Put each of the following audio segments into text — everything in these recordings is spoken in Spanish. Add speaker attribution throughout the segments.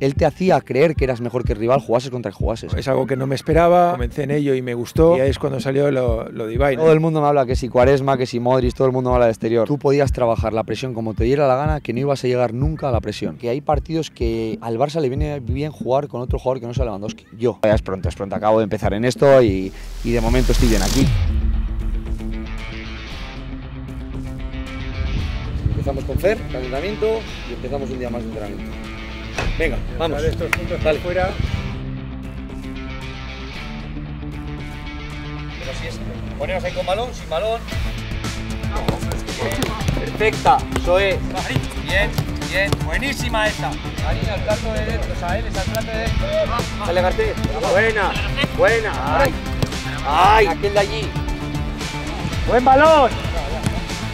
Speaker 1: él te hacía creer que eras mejor que el rival, jugases contra el jugases. Es algo que no me esperaba, comencé en ello y me gustó, y ahí es cuando salió lo, lo Todo el mundo me habla que si Cuaresma, que si Modric, todo el mundo habla de exterior. Tú podías trabajar la presión como te diera la gana, que no ibas a llegar nunca a la presión. Que hay partidos que al Barça le viene bien jugar con otro jugador que no sea Lewandowski. Yo. Es pronto, es pronto, acabo de empezar en esto y, y de momento estoy bien aquí. Empezamos con Fer, calentamiento, y empezamos un día más de entrenamiento. Venga, vamos. Dale estos puntos Dale. fuera. Pero si es poneros ahí con balón, sin balón. Perfecta, Zoe. es. Bien, bien, buenísima esta. Ahí al plato de dentro, o sea, él al plato de dentro. Dale, Garcés. Buena, buena. Ay, ay, aquel de allí. Buen balón.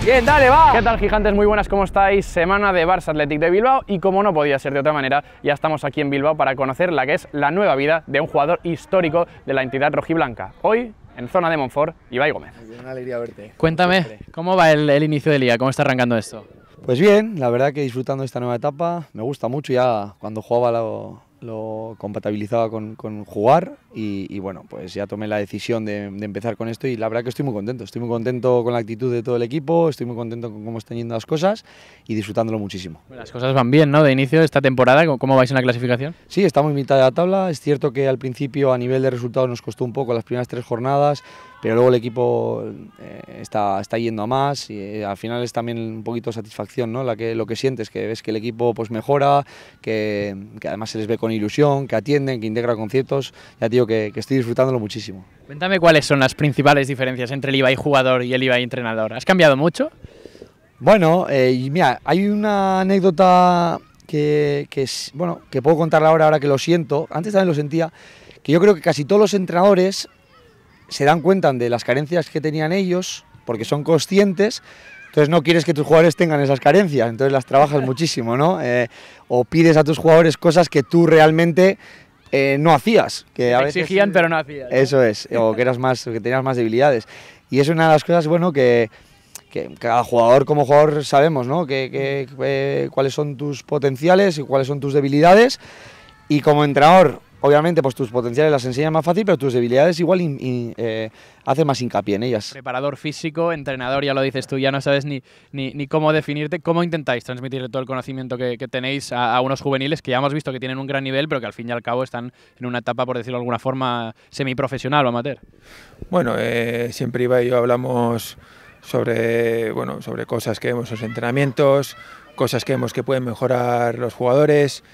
Speaker 1: Bien, dale, va. ¿Qué
Speaker 2: tal, gigantes? Muy buenas, ¿cómo estáis? Semana de Barça Athletic de Bilbao y como no podía ser de otra manera, ya estamos aquí en Bilbao para conocer la que es la nueva vida de un jugador histórico de la entidad rojiblanca. Hoy, en zona de Monfort, Ibai Gómez. Una alegría verte. Cuéntame,
Speaker 1: ¿cómo va el, inicio de día, ¿Cómo está arrancando esto? Pues bien, la verdad que disfrutando esta nueva etapa, me gusta mucho ya cuando jugaba lo, compatibilizaba con jugar y, bueno, pues ya tomé la decisión de, empezar con esto y la verdad que estoy muy contento. Estoy muy contento con la actitud de todo el equipo, estoy muy contento con cómo están yendo las cosas y disfrutándolo muchísimo. Las cosas van bien, ¿no? De inicio de esta temporada, ¿cómo vais en la clasificación? Sí, estamos en mitad de la tabla. Es cierto que al principio a nivel de resultados nos costó un poco las primeras tres jornadas, pero luego el equipo eh, está, está yendo a más y eh, al final es también un poquito satisfacción, ¿no? La que, lo que sientes, que ves que el equipo pues mejora, que, además se les ve con ilusión, que atienden, que integra conciertos, Ya que, estoy disfrutándolo muchísimo.
Speaker 2: Cuéntame cuáles son las principales diferencias entre el y jugador y el Ibai entrenador. ¿Has cambiado mucho?
Speaker 1: Bueno, eh, mira, hay una anécdota que, es, bueno, que puedo contarla ahora, ahora que lo siento, antes también lo sentía, que yo creo que casi todos los entrenadores se dan cuenta de las carencias que tenían ellos, porque son conscientes, entonces no quieres que tus jugadores tengan esas carencias, entonces las trabajas muchísimo, ¿no? Eh, o pides a tus jugadores cosas que tú realmente eh, no hacías. Que exigían, pero no hacías. Eso es, o que, eras más, que tenías más debilidades. Y es una de las cosas, bueno, que, cada jugador como jugador sabemos, ¿no? Que, eh, cuáles son tus potenciales y cuáles son tus debilidades. Y como entrenador, obviamente pues tus potenciales las enseñas más fácil, pero tus debilidades igual eh, hacen más hincapié en ellas.
Speaker 2: Preparador físico, entrenador, ya lo dices tú, ya no sabes ni, ni, cómo definirte. ¿Cómo intentáis transmitirle todo el conocimiento que, tenéis a, unos juveniles que ya hemos visto que tienen un gran nivel, pero que al fin y al cabo están en una etapa, por decirlo de alguna forma, semiprofesional o amateur?
Speaker 3: Bueno, eh, siempre Iba y yo hablamos sobre, bueno, sobre cosas que vemos en los entrenamientos, cosas que vemos que pueden mejorar los jugadores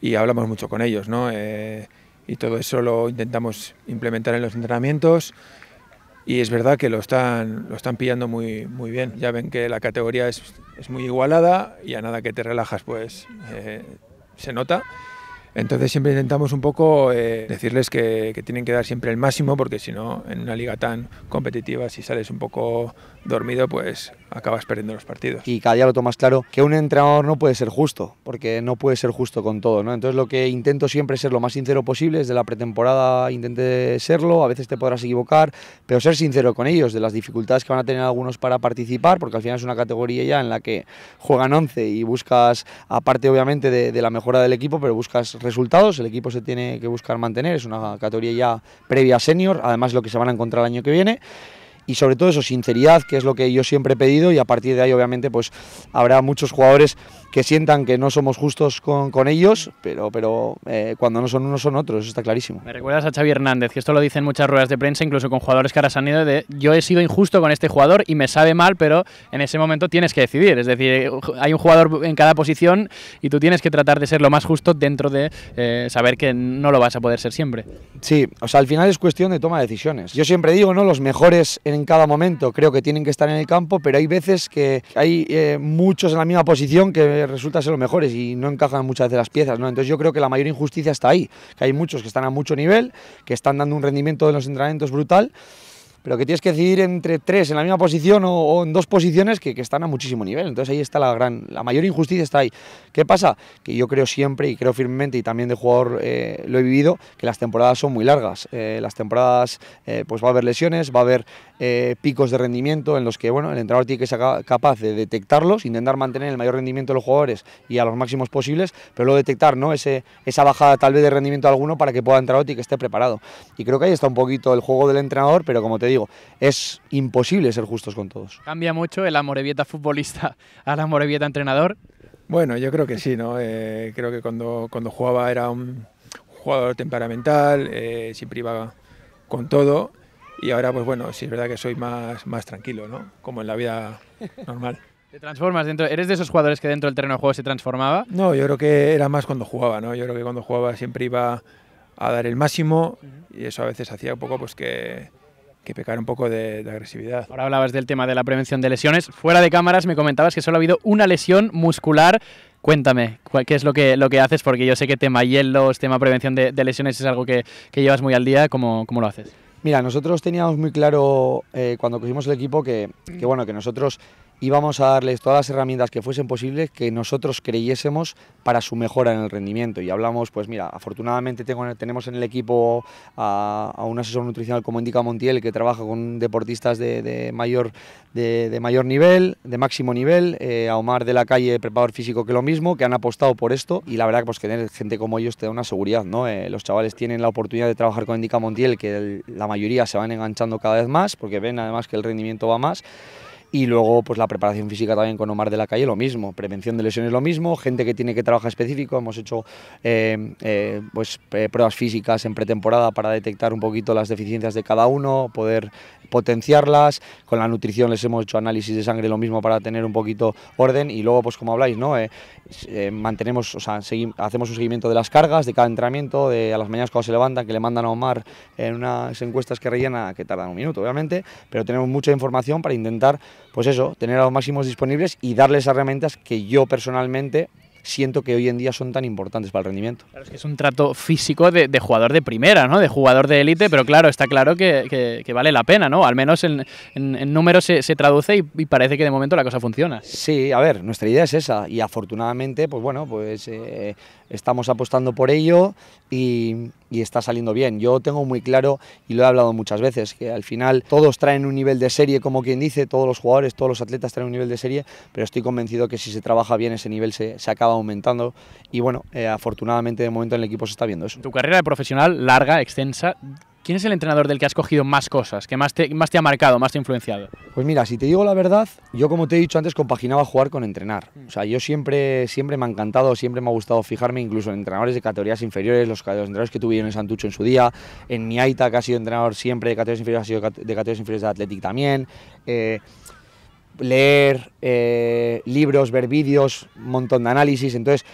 Speaker 3: y hablamos mucho con ellos, ¿no? Eh, y todo eso lo intentamos implementar en los entrenamientos y es verdad que lo están, lo están pillando muy, muy bien. Ya ven que la categoría es, muy igualada y a nada que te relajas pues eh, se nota. Entonces siempre intentamos un poco eh, decirles que, que, tienen que dar siempre el máximo porque si no, en una liga tan competitiva, si sales un poco dormido, pues acabas perdiendo los partidos.
Speaker 1: Y cada día lo tomas claro que un entrenador no puede ser justo, porque no puede ser justo con todo, ¿no? Entonces lo que intento siempre es ser lo más sincero posible, desde la pretemporada intenté serlo, a veces te podrás equivocar, pero ser sincero con ellos, de las dificultades que van a tener algunos para participar, porque al final es una categoría ya en la que juegan 11 y buscas, aparte obviamente de, la mejora del equipo, pero buscas resultados, el equipo se tiene que buscar mantener, es una categoría ya previa senior, además lo que se van a encontrar el año que viene y sobre todo eso, sinceridad, que es lo que yo siempre he pedido y a partir de ahí obviamente pues habrá muchos jugadores que sientan que no somos justos con, con ellos, pero, pero eh, cuando no son unos son otros, está clarísimo. Me
Speaker 2: recuerdas a Xavi Hernández, que esto lo dicen muchas ruedas de prensa, incluso con jugadores que ahora se han ido, de yo he sido injusto con este jugador y me sabe mal, pero en ese momento tienes que decidir, es decir, hay un jugador en cada posición y tú tienes que tratar de ser lo más justo dentro de
Speaker 1: eh, saber que no lo vas a poder ser siempre. Sí, o sea, al final es cuestión de toma de decisiones. Yo siempre digo, ¿no? Los mejores en en cada momento, creo que tienen que estar en el campo, pero hay veces que hay eh, muchos en la misma posición que resultan ser los mejores y no encajan muchas veces las piezas, ¿no? Entonces yo creo que la mayor injusticia está ahí, que hay muchos que están a mucho nivel, que están dando un rendimiento de los entrenamientos brutal pero que tienes que decidir entre tres en la misma posición o, en dos posiciones que, están a muchísimo nivel. Entonces ahí está la gran, la mayor injusticia está ahí. ¿Qué pasa? Que yo creo siempre y creo firmemente y también de jugador eh, lo he vivido que las temporadas son muy largas. Eh, las temporadas eh, pues va a haber lesiones, va a haber picos de rendimiento en los que bueno el entrenador tiene que ser capaz de detectarlos, intentar mantener el mayor rendimiento de los jugadores y a los máximos posibles, pero luego detectar no ese esa bajada tal vez de rendimiento alguno para que pueda entrar otro y que esté preparado. Y creo que ahí está un poquito el juego del entrenador, pero como te digo, es imposible ser justos con todos.
Speaker 2: ¿Cambia mucho el amorevieta futbolista
Speaker 3: al amorevieta entrenador? Bueno, yo creo que sí, ¿no? Eh, creo que cuando, cuando jugaba era un jugador temperamental, eh, siempre iba con todo y ahora pues bueno, sí es verdad que soy más, más tranquilo, ¿no? Como en la vida normal. ¿Te transformas dentro? ¿Eres de esos jugadores que dentro del terreno de juego se transformaba? No, yo creo que era más cuando jugaba, ¿no? Yo creo que cuando jugaba siempre iba a dar el máximo y eso a veces hacía un poco pues que, que pecar un poco de, agresividad. Ahora hablabas del tema de la prevención de lesiones. Fuera de cámaras me comentabas
Speaker 2: que solo ha habido una lesión muscular. Cuéntame, ¿qué es lo que, lo que haces? Porque yo sé que tema hielos, tema prevención de, lesiones es algo que, llevas muy al día. ¿Cómo, lo haces?
Speaker 1: Mira, nosotros teníamos muy claro eh, cuando cogimos el equipo que, mm. bueno, que nosotros ...y vamos a darles todas las herramientas que fuesen posibles que nosotros creyésemos para su mejora en el rendimiento. Y hablamos, pues mira, afortunadamente tenemos en el equipo a, un asesor nutricional como indica Montiel, que trabaja con deportistas de, mayor, de, mayor nivel, de máximo nivel, eh, a Omar de la calle, preparador físico, que lo mismo, que han apostado por esto. Y la verdad, pues que tener gente como ellos te da una seguridad, ¿no? Eh, los chavales tienen la oportunidad de trabajar con indica Montiel, que la mayoría se van enganchando cada vez más, porque ven además que el rendimiento va más. Y luego, pues la preparación física también con Omar de la Calle, lo mismo. Prevención de lesiones, lo mismo. Gente que tiene que trabajar específico. Hemos hecho eh, eh, pues, eh, pruebas físicas en pretemporada para detectar un poquito las deficiencias de cada uno, poder potenciarlas. Con la nutrición les hemos hecho análisis de sangre, lo mismo para tener un poquito orden. Y luego, pues como habláis, ¿no? mantenemos, o sea, hacemos un seguimiento de las cargas, de cada entrenamiento, de a las mañanas cuando se levantan, que le mandan a Omar en unas encuestas que rellena, que tardan un minuto, obviamente. Pero tenemos mucha información para intentar pues eso, tener a los máximos disponibles y darles herramientas que yo personalmente siento que hoy en día son tan importantes para el rendimiento. es un trato físico de, jugador de primera, ¿no? De jugador de élite, pero claro, está claro que, vale la pena, ¿no? Al menos en, números se, traduce y, parece que de momento la cosa funciona. Sí, a ver, nuestra idea es esa y afortunadamente, pues bueno, pues eh, estamos apostando por ello y, está saliendo bien. Yo tengo muy claro, y lo he hablado muchas veces, que al final todos traen un nivel de serie, como quien dice, todos los jugadores, todos los atletas traen un nivel de serie, pero estoy convencido que si se trabaja bien ese nivel se, acaba aumentando y bueno, eh, afortunadamente de momento en el equipo se está viendo eso. Tu carrera
Speaker 2: de profesional larga, extensa, ¿Quién es el entrenador del que has cogido más cosas,
Speaker 1: que más te, ha marcado, más te ha influenciado? Pues mira, si te digo la verdad, yo como te he dicho antes, compaginaba jugar con entrenar. Mm. O sea, yo siempre, siempre me ha encantado, siempre me ha gustado fijarme incluso en entrenadores de categorías inferiores, los, entrenadores que tuvieron en el Santucho en su día, en mi que ha sido entrenador siempre de categorías inferiores, ha sido de categorías inferiores de Athletic también. Eh, leer eh, libros, ver vídeos, un montón de análisis. Entonces,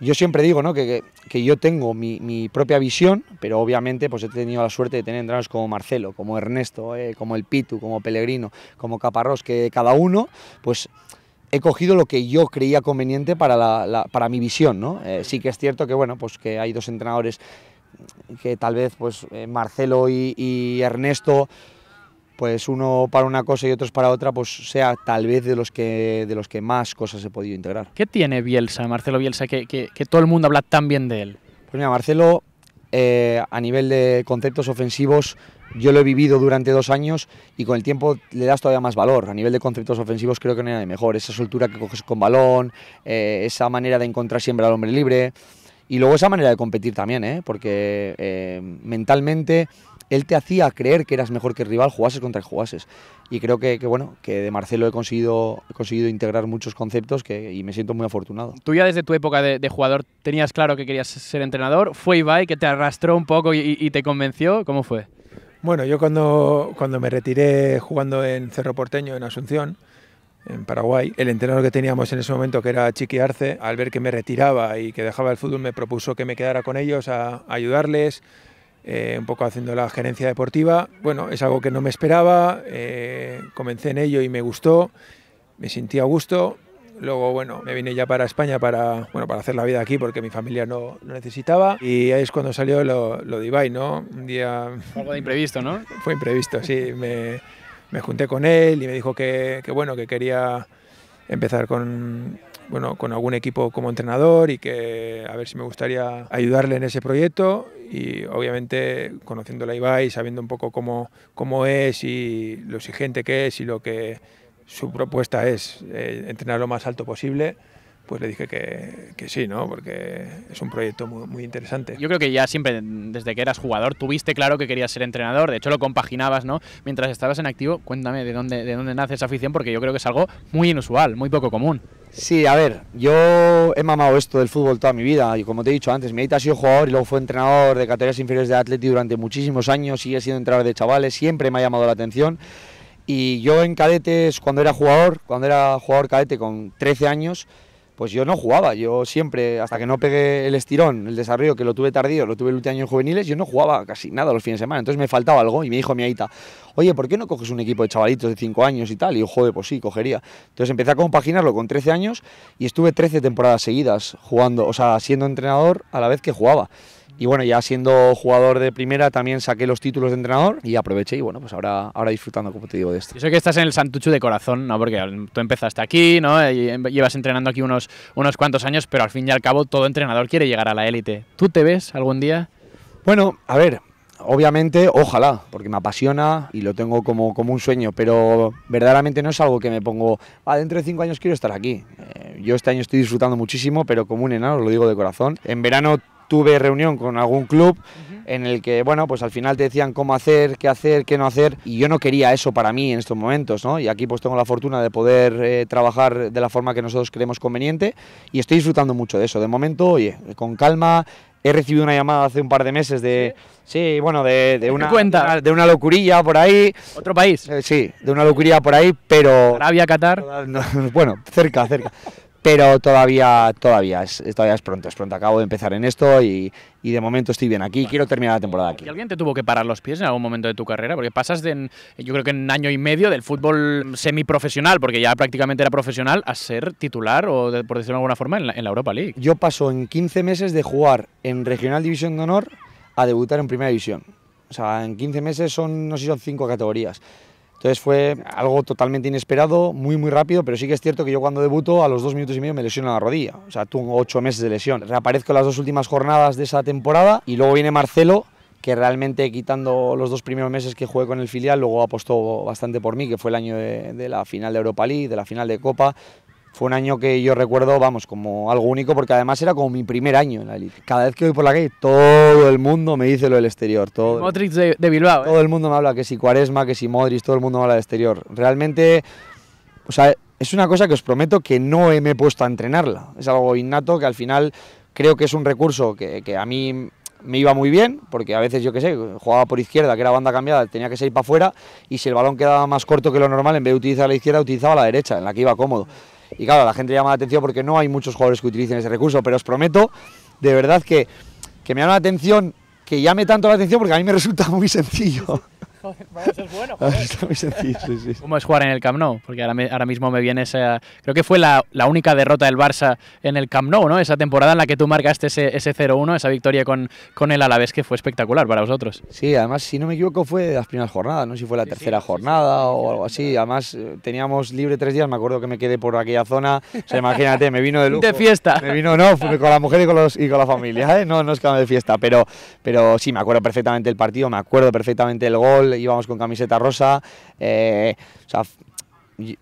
Speaker 1: yo siempre digo que, yo tengo mi, propia visión, pero obviamente pues he tenido la suerte de tener entrenadores como Marcelo, como Ernesto, eh, como El Pitu, como Pellegrino, como Caparrós, que cada uno pues he cogido lo que yo creía conveniente para, para mi visión. Eh, sí que es cierto que, bueno, pues que hay dos entrenadores que tal vez pues, eh, Marcelo y, y Ernesto pues uno para una cosa y otros para otra, pues sea tal vez de los que, de los que más cosas he podido integrar. ¿Qué tiene Bielsa, Marcelo Bielsa, que, todo el mundo habla tan bien de él? Pues mira, Marcelo, eh, a nivel de conceptos ofensivos, yo lo he vivido durante dos años y con el tiempo le das todavía más valor. A nivel de conceptos ofensivos creo que no hay nada mejor. Esa soltura que coges con balón, eh, esa manera de encontrar siempre al hombre libre y luego esa manera de competir también, ¿eh? porque mentalmente él te hacía creer que eras mejor que rival, jugases contra el jugases. Y creo que, bueno, que de Marcelo he conseguido, integrar muchos conceptos que, y me siento muy afortunado.
Speaker 2: Tú ya desde tu época de, jugador tenías claro que querías ser entrenador. ¿Fue Ibai que te arrastró un poco y, te convenció? ¿Cómo fue?
Speaker 1: Bueno, yo cuando,
Speaker 3: cuando me retiré jugando en Cerro Porteño, en Asunción, en Paraguay. El entrenador que teníamos en ese momento, que era Chiqui Arce, al ver que me retiraba y que dejaba el fútbol, me propuso que me quedara con ellos a ayudarles, eh, un poco haciendo la gerencia deportiva. Bueno, es algo que no me esperaba, eh, comencé en ello y me gustó, me sentí a gusto. Luego, bueno, me vine ya para España para, bueno, para hacer la vida aquí porque mi familia no lo necesitaba. Y ahí es cuando salió lo, lo de Ibai, ¿no? Un día... Algo de imprevisto, ¿no? Fue imprevisto, sí. Me, me junté con él y me dijo que, que bueno, que quería empezar con, bueno, con algún equipo como entrenador y que a ver si me gustaría ayudarle en ese proyecto y obviamente conociendo la Ibai, sabiendo un poco cómo, es y lo exigente que es y lo que su propuesta es, eh, entrenar lo más alto posible, pues le dije que, sí, ¿no? Porque es un proyecto muy,
Speaker 2: interesante. Yo creo que ya siempre, desde que eras jugador, tuviste claro que querías ser entrenador, de hecho lo compaginabas, ¿no? Mientras estabas en activo, cuéntame de dónde, de dónde nace esa afición, porque yo creo que es algo muy inusual, muy poco común.
Speaker 1: Sí, a ver, yo he mamado esto del fútbol toda mi vida y como te he dicho antes, mi ha sido jugador y luego fue entrenador de categorías inferiores de Atleti durante muchísimos años, sigue siendo entrenador de chavales, siempre me ha llamado la atención y yo en cadetes, cuando era jugador, cuando era jugador cadete con 13 años, pues yo no jugaba, yo siempre, hasta que no pegué el estirón, el desarrollo, que lo tuve tardío, lo tuve el último año en juveniles, yo no jugaba casi nada los fines de semana, entonces me faltaba algo y me dijo mi aita, oye, ¿por qué no coges un equipo de chavalitos de 5 años y tal? Y yo, joder, pues sí, cogería. Entonces empecé a compaginarlo con 13 años y estuve 13 temporadas seguidas jugando, o sea, siendo entrenador a la vez que jugaba. Y bueno, ya siendo jugador de primera también saqué los títulos de entrenador y aproveché y bueno, pues ahora, ahora disfrutando, como te digo, de esto. Yo sé
Speaker 2: que estás en el santucho de corazón, ¿no? Porque tú empezaste aquí, ¿no? Y em, llevas entrenando aquí unos, unos cuantos años, pero al fin y al cabo todo entrenador quiere llegar a la élite.
Speaker 1: ¿Tú te ves algún día? Bueno, a ver, obviamente, ojalá, porque me apasiona y lo tengo como, como un sueño, pero verdaderamente no es algo que me pongo, ah, dentro de cinco años quiero estar aquí. Eh, yo este año estoy disfrutando muchísimo, pero como un enano, lo digo de corazón. En verano tuve reunión con algún club en el que, bueno, pues al final te decían cómo hacer, qué hacer, qué no hacer, y yo no quería eso para mí en estos momentos, ¿no? Y aquí pues tengo la fortuna de poder eh, trabajar de la forma que nosotros creemos conveniente y estoy disfrutando mucho de eso. De momento, oye, con calma, he recibido una llamada hace un par de meses de sí, bueno de, una cuenta? de una locurilla por ahí otro país eh, sí de una locurilla por ahí pero Arabia Qatar bueno cerca cerca pero todavía, todavía, es, todavía es pronto, es pronto. Acabo de empezar en esto y, y de momento estoy bien aquí. Quiero terminar la temporada aquí.
Speaker 2: alguien te tuvo que parar los pies en algún momento de tu carrera? Porque pasas, de, yo creo que en año y medio, del fútbol semiprofesional, porque ya prácticamente era profesional, a ser
Speaker 1: titular o, por decirlo de alguna forma, en la, Europa League. Yo paso en 15 meses de jugar en Regional División de Honor a debutar en Primera División. O sea, en 15 meses son, no sé si son 5 categorías. Entonces fue algo totalmente inesperado, muy, muy rápido, pero sí que es cierto que yo cuando debuto, a los dos minutos y medio me lesiono la rodilla. O sea, tuve ocho meses de lesión. Reaparezco las dos últimas jornadas de esa temporada y luego viene Marcelo, que realmente quitando los dos primeros meses que jugué con el filial, luego apostó bastante por mí, que fue el año de, de la final de Europa League, de la final de Copa, fue un año que yo recuerdo, vamos, como algo único, porque además era como mi primer año en la Liga. Cada vez que voy por la calle, todo el mundo me dice lo del exterior. Todo, Modric de, Bilbao. ¿eh? Todo el mundo me habla que si Cuaresma, que si Modric, todo el mundo me habla del exterior. Realmente, o sea, es una cosa que os prometo que no me he puesto a entrenarla. Es algo innato que al final creo que es un recurso que, a mí me iba muy bien, porque a veces, yo qué sé, jugaba por izquierda, que era banda cambiada, tenía que salir para afuera, y si el balón quedaba más corto que lo normal, en vez de utilizar la izquierda, utilizaba la derecha, en la que iba cómodo. Y claro, la gente llama la atención porque no hay muchos jugadores que utilicen ese recurso, pero os prometo, de verdad, que, que me llama la atención, que llame tanto la atención porque a mí me resulta muy sencillo es bueno. Ah,
Speaker 2: ¿Cómo es jugar en el Camp Nou? Porque ahora, mismo me viene esa... Creo que fue la, única derrota del Barça en el Camp Nou, ¿no? Esa temporada en la que tú marcaste ese, 0-1, esa victoria
Speaker 1: con, con el Alavés, que fue espectacular para vosotros. Sí, además, si no me equivoco, fue de las primeras jornadas, no si fue la tercera jornada o algo así. Además, eh, teníamos libre tres días, me acuerdo que me quedé por aquella zona. O imagínate, me vino de lujo. De fiesta. Me vino, no, fue con la mujer y con, los, y con la familia, ¿eh? No, no es que de fiesta, pero, pero sí, me acuerdo perfectamente el partido, me acuerdo perfectamente el gol, íbamos con camiseta rosa. Eh,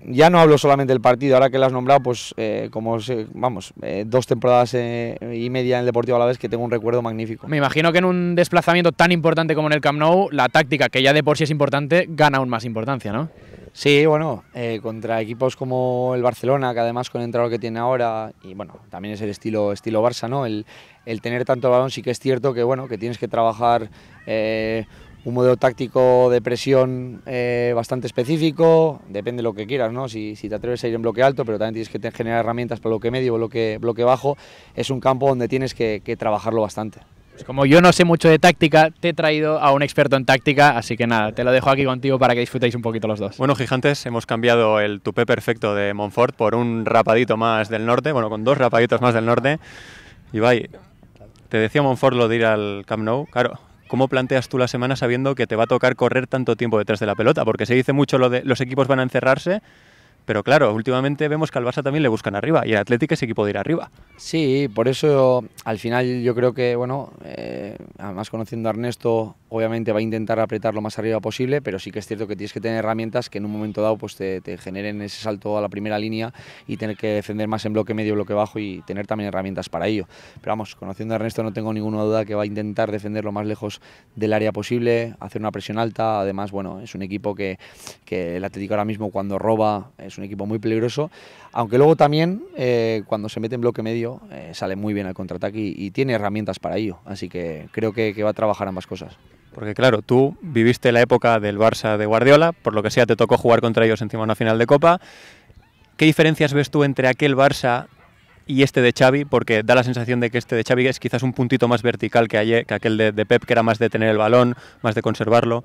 Speaker 1: ya no hablo solamente del partido, ahora que lo has nombrado, pues eh, como, vamos, eh, dos temporadas y media en el Deportivo a la vez que tengo un recuerdo magnífico.
Speaker 2: Me imagino que en un desplazamiento tan importante como en el Camp Nou, la táctica, que ya de por sí es importante, gana
Speaker 1: aún más importancia, ¿no? Sí, bueno, contra equipos como el Barcelona, que además con el entrenador que tiene ahora, y bueno, también es el estilo, estilo Barça, ¿no? El, tener tanto balón sí que es cierto que, bueno, que tienes que trabajar un modelo táctico de presión eh, bastante específico, depende de lo que quieras, ¿no? Si, si, te atreves a ir en bloque alto, pero también tienes que generar herramientas para bloque medio, bloque, bloque bajo, es un campo donde tienes que, trabajarlo bastante.
Speaker 2: Pues como yo no sé mucho de táctica,
Speaker 1: te he traído a un experto en táctica, así que nada, te lo dejo aquí contigo
Speaker 4: para que disfrutéis un poquito los dos. Bueno, gigantes, hemos cambiado el tupé perfecto de Montfort por un rapadito más del norte, bueno, con dos rapaditos más del norte. y Ibai, te decía Montfort lo de ir al Camp Nou, claro, ¿Cómo planteas tú la semana sabiendo que te va a tocar correr tanto tiempo detrás de la pelota? Porque se dice mucho lo de los equipos van a encerrarse, pero claro, últimamente vemos que al Barça también le buscan
Speaker 1: arriba y el Atlético es equipo de ir arriba. Sí, por eso al final yo creo que, bueno, eh, además conociendo a Ernesto, obviamente va a intentar apretar lo más arriba posible, pero sí que es cierto que tienes que tener herramientas que en un momento dado pues te, generen ese salto a la primera línea y tener que defender más en bloque medio, bloque bajo y tener también herramientas para ello. Pero vamos, conociendo a Ernesto no tengo ninguna duda que va a intentar defender lo más lejos del área posible, hacer una presión alta. Además, bueno, es un equipo que, que el Atlético ahora mismo cuando roba es un equipo muy peligroso, aunque luego también eh, cuando se mete en bloque medio eh, sale muy bien al contraataque y, tiene herramientas para ello, así que creo que, va a trabajar ambas cosas.
Speaker 4: Porque claro, tú viviste la época del Barça de Guardiola, por lo que sea te tocó jugar contra ellos encima de una final de Copa. ¿Qué diferencias ves tú entre aquel Barça y este de Xavi, porque da la sensación de que este de Xavi es quizás un puntito más vertical que, que aquel de, de, Pep, que era más de tener el balón, más de conservarlo.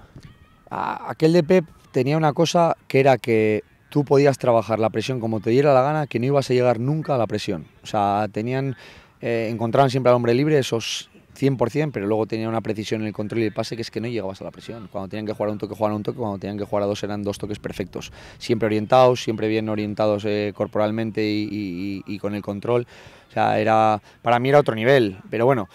Speaker 1: aquel de Pep tenía una cosa que era que tú podías trabajar la presión como te diera la gana, que no ibas a llegar nunca a la presión. O sea, tenían, eh, encontraban siempre al hombre libre esos 100%, pero luego tenían una precisión en el control y el pase que es que no llegabas a la presión. Cuando tenían que jugar un toque, jugaban a un toque, cuando tenían que jugar a dos eran dos toques perfectos. Siempre orientados, siempre bien orientados eh, corporalmente y, y con el control. O sea, era, para mí era otro nivel, pero bueno.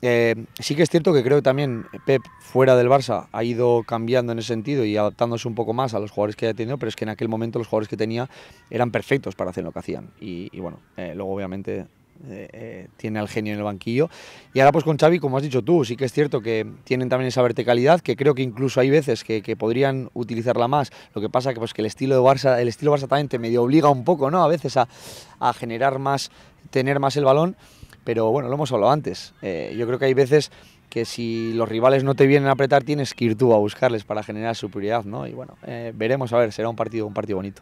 Speaker 1: Eh, sí que es cierto que creo que también Pep fuera del Barça ha ido cambiando en ese sentido y adaptándose un poco más a los jugadores que ha tenido, pero es que en aquel momento los jugadores que tenía eran perfectos para hacer lo que hacían. Y, bueno, eh, luego obviamente eh, tiene al genio en el banquillo. Y ahora pues con Xavi, como has dicho tú, sí que es cierto que tienen también esa verticalidad, que creo que incluso hay veces que, podrían utilizarla más. Lo que pasa que pues que el estilo de Barça, el estilo Barça también te medio obliga un poco, ¿no? A veces a, a generar más, tener más el balón. Pero bueno, lo hemos hablado antes. Eh, yo creo que hay veces que si los rivales no te vienen a apretar, tienes que ir tú a buscarles para generar superioridad, ¿no? Y bueno, eh, veremos, a ver, será un partido, un partido bonito.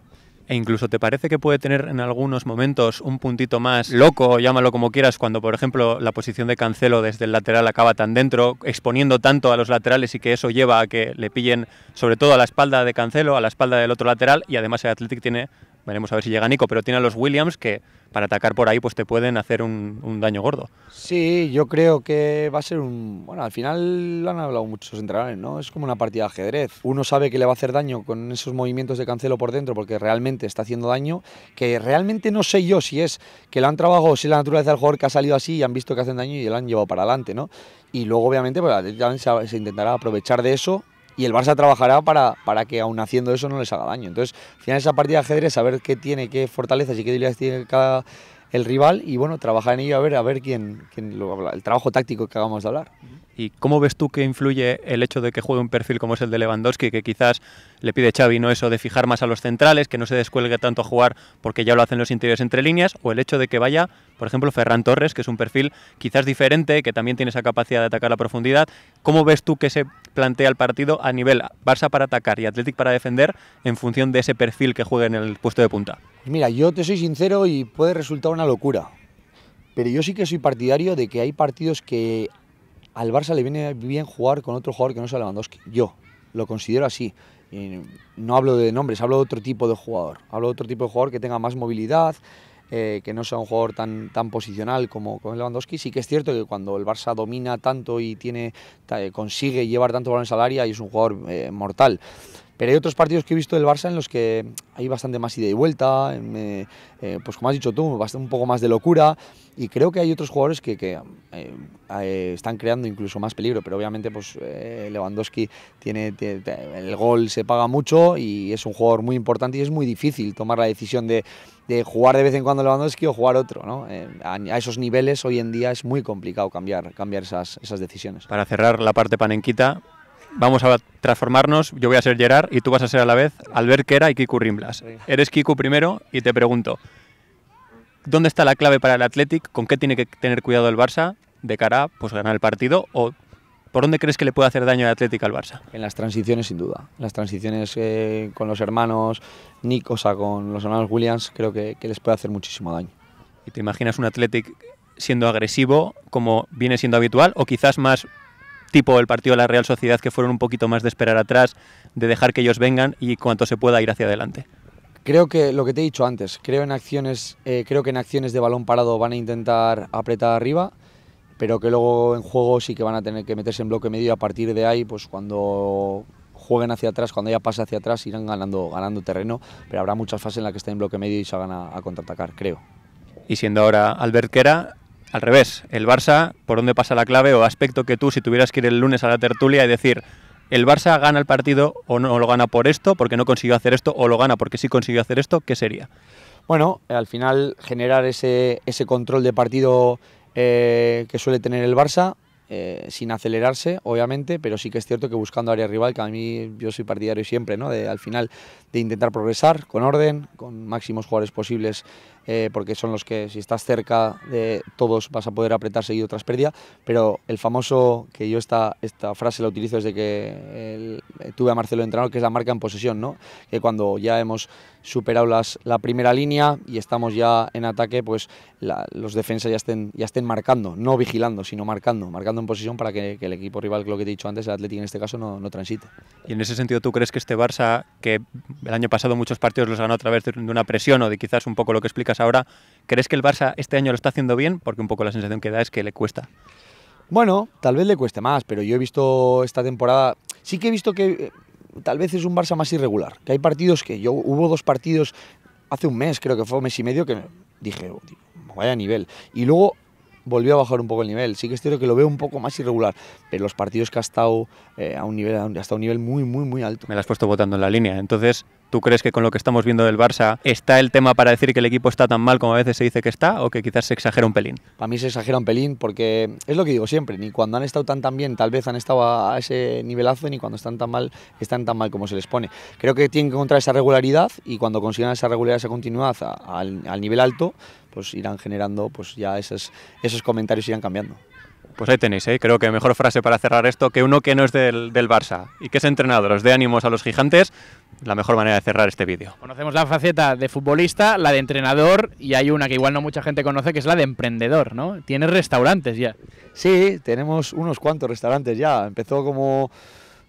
Speaker 1: E incluso te parece que puede tener en algunos
Speaker 4: momentos un puntito más loco, llámalo como quieras, cuando por ejemplo la posición de Cancelo desde el lateral acaba tan dentro, exponiendo tanto a los laterales y que eso lleva a que le pillen sobre todo a la espalda de Cancelo, a la espalda del otro lateral y además el Athletic tiene Veremos a ver si llega Nico, pero tiene a los Williams que para atacar por ahí pues te pueden hacer un, daño gordo.
Speaker 1: Sí, yo creo que va a ser un... Bueno, al final lo han hablado muchos entrenadores, ¿no? Es como una partida de ajedrez. Uno sabe que le va a hacer daño con esos movimientos de cancelo por dentro porque realmente está haciendo daño, que realmente no sé yo si es que lo han trabajado, o si es la naturaleza del jugador que ha salido así y han visto que hacen daño y lo han llevado para adelante, ¿no? Y luego obviamente pues, se intentará aprovechar de eso y el Barça trabajará para, para que aún haciendo eso no les haga daño. Entonces, al final esa partida de ajedrez, saber qué tiene, qué fortalezas y qué debilidades tiene cada el rival y bueno, trabajar en ello a ver, a ver quién, el trabajo táctico que acabamos de
Speaker 4: hablar. ¿Y cómo ves tú que influye el hecho de que juegue un perfil como es el de Lewandowski, que quizás le pide Xavi no eso de fijar más a los centrales, que no se descuelgue tanto a jugar porque ya lo hacen los interiores entre líneas, o el hecho de que vaya, por ejemplo, Ferran Torres, que es un perfil quizás diferente, que también tiene esa capacidad de atacar la profundidad? ¿Cómo ves tú que se plantea el partido a nivel Barça para atacar y Athletic para defender en función de ese perfil que juegue en el puesto de punta?
Speaker 1: Pues mira, yo te soy sincero y puede resultar una locura, pero yo sí que soy partidario de que hay partidos que al Barça le viene bien jugar con otro jugador que no sea Lewandowski. Yo lo considero así. Eh, no hablo de nombres, hablo de otro tipo de jugador. Hablo de otro tipo de jugador que tenga más movilidad, eh, que no sea un jugador tan, tan posicional como, el Lewandowski. Sí que es cierto que cuando el Barça domina tanto y tiene, eh, consigue llevar tanto valor en área y es un jugador eh, mortal. Pero hay otros partidos que he visto del Barça en los que hay bastante más ida y vuelta, eh, eh, pues como has dicho tú, un poco más de locura. Y creo que hay otros jugadores que, eh, están creando incluso más peligro, pero obviamente pues, Lewandowski tiene, el gol se paga mucho y es un jugador muy importante y es muy difícil tomar la decisión de, jugar de vez en cuando Lewandowski o jugar otro. ¿no? A, esos niveles hoy en día es muy complicado cambiar, cambiar esas, esas decisiones.
Speaker 4: Para cerrar la parte panenquita, vamos a transformarnos, yo voy a ser Gerard y tú vas a ser a la vez Albert Kera y Kiku Rimblas. Eres Kiku primero y te pregunto, ¿dónde está la clave para el Athletic? ¿Con qué tiene que tener cuidado el Barça de cara pues, a pues, ganar el partido?
Speaker 1: ¿O por dónde crees que le puede hacer daño al Athletic al Barça? En las transiciones, sin duda. las transiciones eh, con los hermanos Nick, o con los hermanos Williams, creo que, que les puede hacer muchísimo
Speaker 4: daño. ¿Y te imaginas un Athletic siendo agresivo como viene siendo habitual o quizás más tipo el partido de la Real Sociedad, que fueron un poquito más de esperar atrás, de dejar que ellos vengan
Speaker 1: y cuanto se pueda ir hacia adelante. Creo que lo que te he dicho antes, creo, en acciones, eh, creo que en acciones de balón parado van a intentar apretar arriba, pero que luego en juego sí que van a tener que meterse en bloque medio y a partir de ahí, pues cuando jueguen hacia atrás, cuando haya pase hacia atrás, irán ganando, ganando terreno, pero habrá muchas fases en las que estén en bloque medio y se a, a contraatacar, creo.
Speaker 4: Y siendo ahora Albert Quera, al revés, el Barça, ¿por dónde pasa la clave o aspecto que tú, si tuvieras que ir el lunes a la tertulia y decir, el Barça gana el partido o no lo gana por esto, porque no consiguió hacer esto, o lo gana porque sí consiguió hacer esto, ¿qué sería?
Speaker 1: Bueno, al final generar ese, control de partido eh, que suele tener el Barça, eh, sin acelerarse, obviamente, pero sí que es cierto que buscando área rival, que a mí yo soy partidario siempre, ¿no? De, al final de intentar progresar con orden, con máximos jugadores posibles, eh, porque son los que si estás cerca de todos vas a poder apretar seguido tras pérdida, pero el famoso, que yo esta, esta frase la utilizo desde que tuve a Marcelo de entrenador, que es la marca en posesión, ¿no? Que cuando ya hemos superado las, la primera línea y estamos ya en ataque, pues los defensas ya estén, ya estén marcando, no vigilando, sino marcando, marcando en posición para que, el equipo rival, lo que te he dicho antes, el Atlético en este caso, no, transite.
Speaker 4: Y en ese sentido, ¿tú
Speaker 1: crees que este Barça,
Speaker 4: que el año pasado muchos partidos los ganó a través de una presión o de quizás un poco lo que explicas ahora, ¿crees que el Barça este año lo está haciendo bien? Porque un poco la sensación que da es que le cuesta. Bueno, tal
Speaker 1: vez le cueste más, pero yo he visto esta temporada, sí que he visto que eh, tal vez es un Barça más irregular, que hay partidos que yo hubo dos partidos hace un mes, creo que fue un mes y medio que dije, vaya oh, a vaya nivel. Y luego volvió a bajar un poco el nivel. Sí que es cierto que lo veo un poco más irregular, pero los partidos que ha estado eh, a un nivel, hasta un nivel muy, muy, muy alto. Me lo has puesto votando en la
Speaker 4: línea. Entonces, ¿tú crees que con lo que estamos viendo del Barça está el tema para decir que el equipo está tan mal como a veces se dice que está o que quizás se exagera un pelín?
Speaker 1: Para mí se exagera un pelín porque es lo que digo siempre, ni cuando han estado tan tan bien tal vez han estado a ese nivelazo, ni cuando están tan mal están tan mal como se les pone. Creo que tienen que encontrar esa regularidad y cuando consigan esa regularidad, esa continuidad al nivel alto, pues irán generando, pues ya esos, esos comentarios irán cambiando. Pues ahí tenéis, ¿eh? creo que
Speaker 4: mejor frase para cerrar esto que uno que no es del, del Barça y que es entrenador, os dé ánimos a los gigantes, la mejor manera de cerrar este vídeo.
Speaker 2: Conocemos la faceta de futbolista, la de entrenador y hay una que
Speaker 1: igual no mucha gente conoce que es la de emprendedor, ¿no? Tienes restaurantes ya. Sí, tenemos unos cuantos restaurantes ya. Empezó como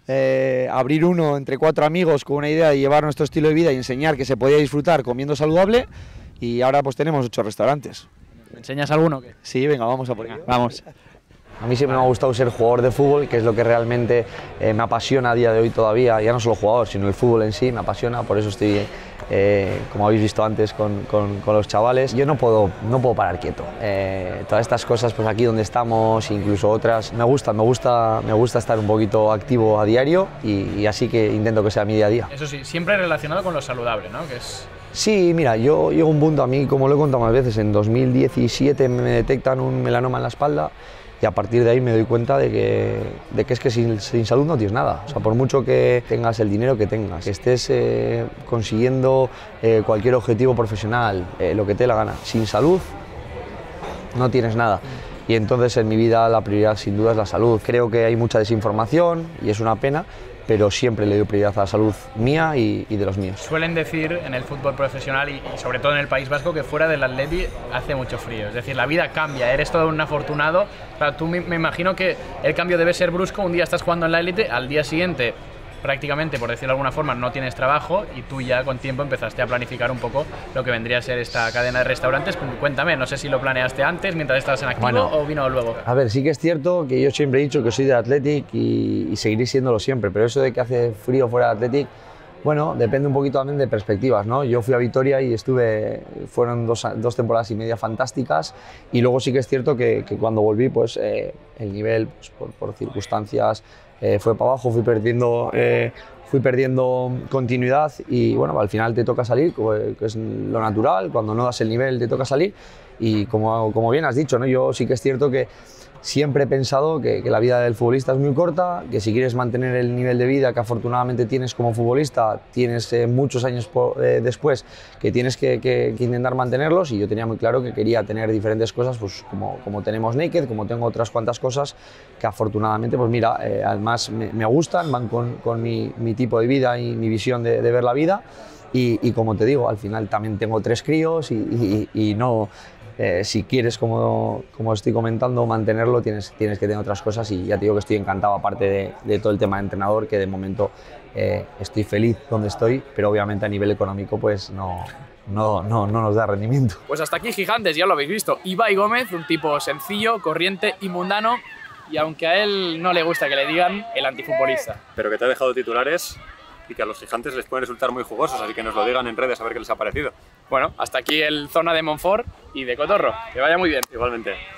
Speaker 1: eh, abrir uno entre cuatro amigos con una idea de llevar nuestro estilo de vida y enseñar que se podía disfrutar comiendo saludable y ahora pues tenemos ocho restaurantes. ¿Me enseñas alguno? Sí, venga, vamos a por ello. Vamos. A mí siempre me ha gustado ser jugador de fútbol, que es lo que realmente eh, me apasiona a día de hoy todavía, ya no solo jugador, sino el fútbol en sí me apasiona, por eso estoy, eh, como habéis visto antes, con, con, los chavales. Yo no puedo, no puedo parar quieto. Eh, todas estas cosas, pues aquí donde estamos, incluso otras, me gusta, me gusta, me gusta estar un poquito activo a diario y, y así que intento que sea mi día a día. Eso
Speaker 2: sí, siempre relacionado con lo saludable, ¿no? Que es
Speaker 1: Sí, mira, yo llego a un punto, a mí, como lo he contado más veces, en 2017 me detectan un melanoma en la espalda y a partir de ahí me doy cuenta de que, es que sin, salud no tienes nada. O sea, por mucho que tengas el dinero que tengas, que estés eh, consiguiendo eh, cualquier objetivo profesional, eh, lo que te la gana, sin salud no tienes nada. Y entonces en mi vida la prioridad sin duda es la salud. Creo que hay mucha desinformación y es una pena, pero siempre le doy prioridad a la salud mía y, de los míos.
Speaker 2: Suelen decir en el fútbol profesional y, sobre todo en el País Vasco que fuera del Atleti hace mucho frío, es decir, la vida cambia, eres todo un afortunado, pero tú me, me imagino que el cambio debe ser brusco, un día estás jugando en la élite, al día siguiente prácticamente, por decirlo de alguna forma, no tienes trabajo y tú ya con tiempo empezaste a planificar un poco lo que vendría a ser esta cadena de restaurantes. Cuéntame, no sé si lo planeaste antes, mientras estabas en activo o vino luego.
Speaker 1: A ver, sí que es cierto que yo siempre he dicho que soy de Athletic y, y seguiré siéndolo siempre, pero eso de que hace frío fuera de Athletic bueno, depende un poquito también de perspectivas, ¿no? Yo fui a Vitoria y estuve, fueron dos, temporadas y media fantásticas y luego sí que es cierto que, cuando volví, pues eh, el nivel, pues, por, circunstancias, eh, fue para abajo, fui perdiendo, eh, fui perdiendo continuidad y bueno, al final te toca salir, que es lo natural, cuando no das el nivel te toca salir y como, como bien has dicho, ¿no? Yo sí que es cierto que siempre he pensado que, la vida del futbolista es muy corta, que si quieres mantener el nivel de vida que afortunadamente tienes como futbolista, tienes eh, muchos años eh, después que tienes que, intentar mantenerlos y yo tenía muy claro que quería tener diferentes cosas, pues como, como tenemos Naked, como tengo otras cuantas cosas que afortunadamente, pues mira, eh, además me, gustan, van con, con mi, tipo de vida y mi visión de, ver la vida. Y, como te digo, al final también tengo tres críos y, y no, eh, si quieres, como, como estoy comentando, mantenerlo, tienes, tienes que tener otras cosas y ya te digo que estoy encantado, aparte de, todo el tema de entrenador, que de momento eh, estoy feliz donde estoy, pero obviamente a nivel económico pues no, no, no, no nos da rendimiento.
Speaker 2: Pues hasta aquí, gigantes, ya lo habéis visto. Ibai Gómez, un tipo sencillo, corriente y mundano, y aunque a
Speaker 4: él no le gusta que le digan el antifutbolista. Pero que te ha dejado titulares y que a los gigantes les pueden resultar muy jugosos, así que nos lo digan en redes a ver qué les ha parecido. Bueno, hasta aquí el zona de Montfort y de Cotorro. Que vaya muy bien. Igualmente.